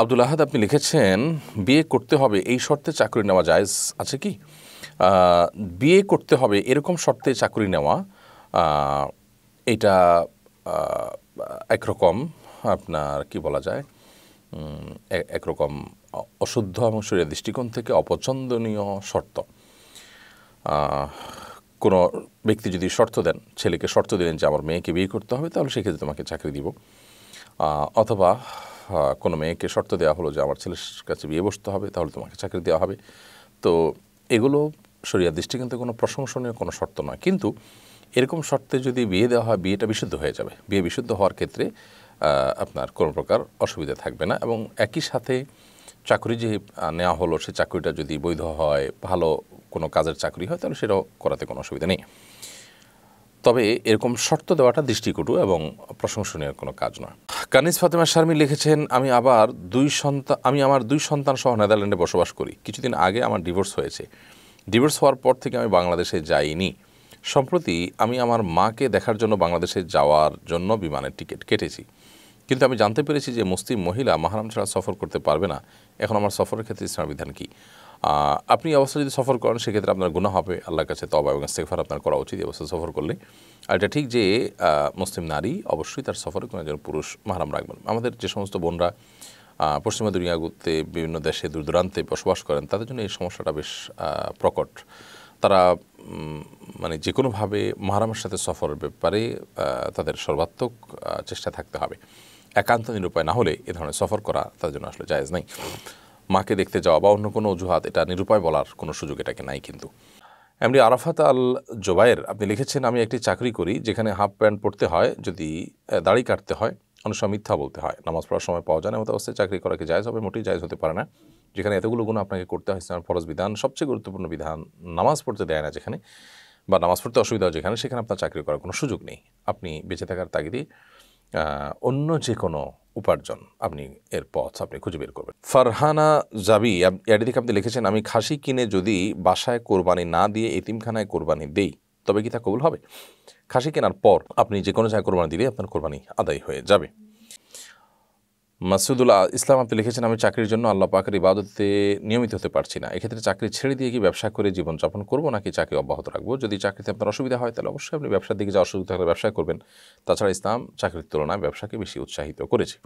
আব্দুল আহাদ আপনি লিখেছেন বিয়ে করতে হবে এই শর্তে চাকরি নেওয়া জায়জ আছে কি বিয়ে করতে হবে এরকম শর্তে চাকরি নেওয়া এটা একরকম আপনার কি বলা যায় একরকম অশুদ্ধ এবং শরীর দৃষ্টিকোণ থেকে অপছন্দনীয় শর্ত কোনো ব্যক্তি যদি শর্ত দেন ছেলেকে শর্ত দিলেন যে আমার মেয়েকে বিয়ে করতে হবে তাহলে সেক্ষেত্রে তোমাকে চাকরি দিব অথবা কোনো মেয়েকে শর্ত দেওয়া হলো যে আমার ছেলের কাছে বিয়ে বসতে হবে তাহলে তোমাকে চাকরি দেওয়া হবে তো এগুলো শরিয়া কিন্তু কোনো প্রশংসনীয় কোনো শর্ত নয় কিন্তু এরকম শর্তে যদি বিয়ে দেওয়া হয় বিয়েটা বিশুদ্ধ হয়ে যাবে বিয়ে বিশুদ্ধ হওয়ার ক্ষেত্রে আপনার কোনো প্রকার অসুবিধা থাকবে না এবং একই সাথে চাকরি যে নেওয়া হলো সে চাকরিটা যদি বৈধ হয় ভালো কোনো কাজের চাকরি হয় তাহলে সেটাও করাতে কোনো অসুবিধা নেই তবে এরকম শর্ত দেওয়াটা দৃষ্টিকটু এবং প্রশংসনীয় কোনো কাজ নয় কানিজ ফাতেমা শারমি লিখেছেন আমি আবার দুই সন্তান আমি আমার দুই সন্তান সহ নেদারল্যান্ডে বসবাস করি কিছুদিন আগে আমার ডিভোর্স হয়েছে ডিভোর্স হওয়ার পর থেকে আমি বাংলাদেশে যাইনি সম্প্রতি আমি আমার মাকে দেখার জন্য বাংলাদেশে যাওয়ার জন্য বিমানের টিকিট কেটেছি কিন্তু আমি জানতে পেরেছি যে মুসলিম মহিলা মাহারাম ছাড়া সফর করতে পারবে না এখন আমার সফরের ক্ষেত্রে ইসলামের বিধান কী আপনি অবস্থা যদি সফর করেন সেক্ষেত্রে আপনার গুণা হবে আল্লাহর কাছে তবা এবং সেফার আপনার করা উচিত অবস্থা সফর করলে আর এটা ঠিক যে মুসলিম নারী অবশ্যই তার সফরে কোনো একজন পুরুষ মাহারাম রাখবেন আমাদের যে সমস্ত বোনরা পশ্চিমা দুনিয়াগুতে বিভিন্ন দেশে দূর দূরান্তে বসবাস করেন তাদের জন্য এই সমস্যাটা বেশ প্রকট তারা মানে যে কোনোভাবে মহারামের সাথে সফরের ব্যাপারে তাদের সর্বাত্মক চেষ্টা থাকতে হবে একান্ত নিরুপায় না হলে এ ধরনের সফর করা তাদের জন্য আসলে জায়েজ নাই মাকে দেখতে যাওয়া বা অন্য কোনো অজুহাত এটা নিরুপায় বলার কোনো সুযোগ এটাকে নাই কিন্তু এমনি আরাফাত আল জোবায়ের আপনি লিখেছেন আমি একটি চাকরি করি যেখানে হাফ প্যান্ট পরতে হয় যদি দাড়ি কাটতে হয় অনেক সময় মিথ্যা বলতে হয় নামাজ পড়ার সময় পাওয়া যায় না মতো অবস্থায় চাকরি করাকে জায়জ হবে মোটেই জায়জ হতে পারে না যেখানে এতগুলো গুণ আপনাকে করতে হয় ইসলামের ফরজ বিধান সবচেয়ে গুরুত্বপূর্ণ বিধান নামাজ পড়তে দেয় না যেখানে বা নামাজ পড়তে অসুবিধা যেখানে সেখানে আপনার চাকরি করার কোনো সুযোগ নেই আপনি বেঁচে থাকার তাগিদে অন্য যে কোনো উপার্জন আপনি এর পথ আপনি খুঁজে বের করবেন ফারহানা জাবি এটি থেকে আপনি লিখেছেন আমি খাসি কিনে যদি বাসায় কোরবানি না দিয়ে এতিমখানায় কোরবানি দেই তবে কি তা কবুল হবে খাসি কেনার পর আপনি যে কোনো জায়গায় কোরবানি দিলে আপনার কোরবানি আদায় হয়ে যাবে মাসুদুল ইসলাম আপনি লিখেছেন আমি চাকরির জন্য আল্লাহ পাকের ইবাদতে নিয়মিত হতে পারছি না এক্ষেত্রে চাকরি ছেড়ে দিয়ে কি ব্যবসা করে জীবনযাপন করবো নাকি চাকরি অব্যাহত রাখবো যদি চাকরিতে আপনার অসুবিধা হয় তাহলে অবশ্যই আপনি ব্যবসার দিকে যাওয়া অসুবিধা থাকলে ব্যবসা করবেন তাছাড়া ইসলাম চাকরির তুলনায় ব্যবসাকে বেশি উৎসাহিত করেছে